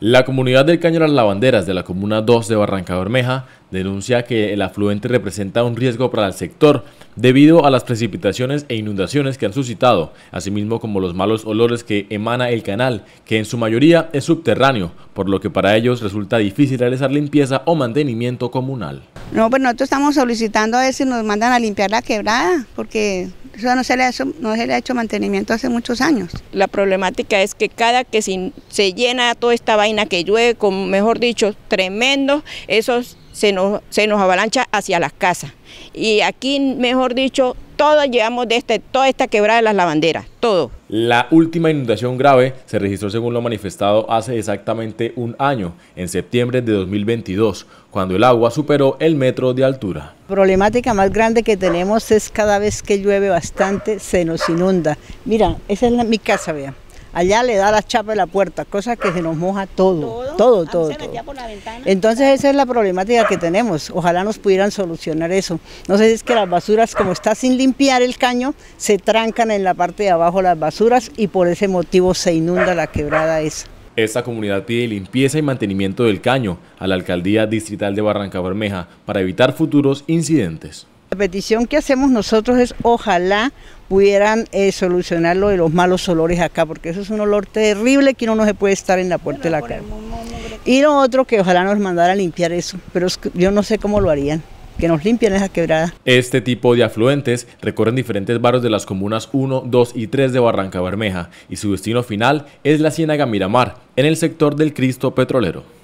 La comunidad del Caño Las Lavanderas de la Comuna 2 de Barranca Bermeja denuncia que el afluente representa un riesgo para el sector debido a las precipitaciones e inundaciones que han suscitado, asimismo como los malos olores que emana el canal, que en su mayoría es subterráneo, por lo que para ellos resulta difícil realizar limpieza o mantenimiento comunal. No, pues nosotros estamos solicitando a ver si nos mandan a limpiar la quebrada, porque eso no se le ha hecho, no se le ha hecho mantenimiento hace muchos años. La problemática es que cada que se llena toda esta vaina que llueve, con, mejor dicho, tremendo, esos se nos, avalancha hacia las casas. Y aquí, mejor dicho, todos llevamos de este, toda esta quebrada de las lavanderas, todo. La última inundación grave se registró según lo manifestado hace exactamente un año, en septiembre de 2022, cuando el agua superó el metro de altura. La problemática más grande que tenemos es cada vez que llueve bastante se nos inunda. Mira, esa es mi casa, vean allá le da la chapa de la puerta, cosa que se nos moja todo, todo, todo. Ah, Entonces esa es la problemática que tenemos, ojalá nos pudieran solucionar eso. No sé si es que las basuras, como está sin limpiar el caño, se trancan en la parte de abajo las basuras y por ese motivo se inunda la quebrada esa. Esta comunidad pide limpieza y mantenimiento del caño a la Alcaldía Distrital de Barranca Bermeja para evitar futuros incidentes. La petición que hacemos nosotros es ojalá pudieran eh, solucionar lo de los malos olores acá, porque eso es un olor terrible que uno no se puede estar en la puerta de la casa. Y lo otro que ojalá nos mandara a limpiar eso, pero yo no sé cómo lo harían que nos limpian esa quebrada. Este tipo de afluentes recorren diferentes barrios de las comunas 1, 2 y 3 de Barranca Bermeja y su destino final es la Ciénaga Miramar, en el sector del Cristo Petrolero.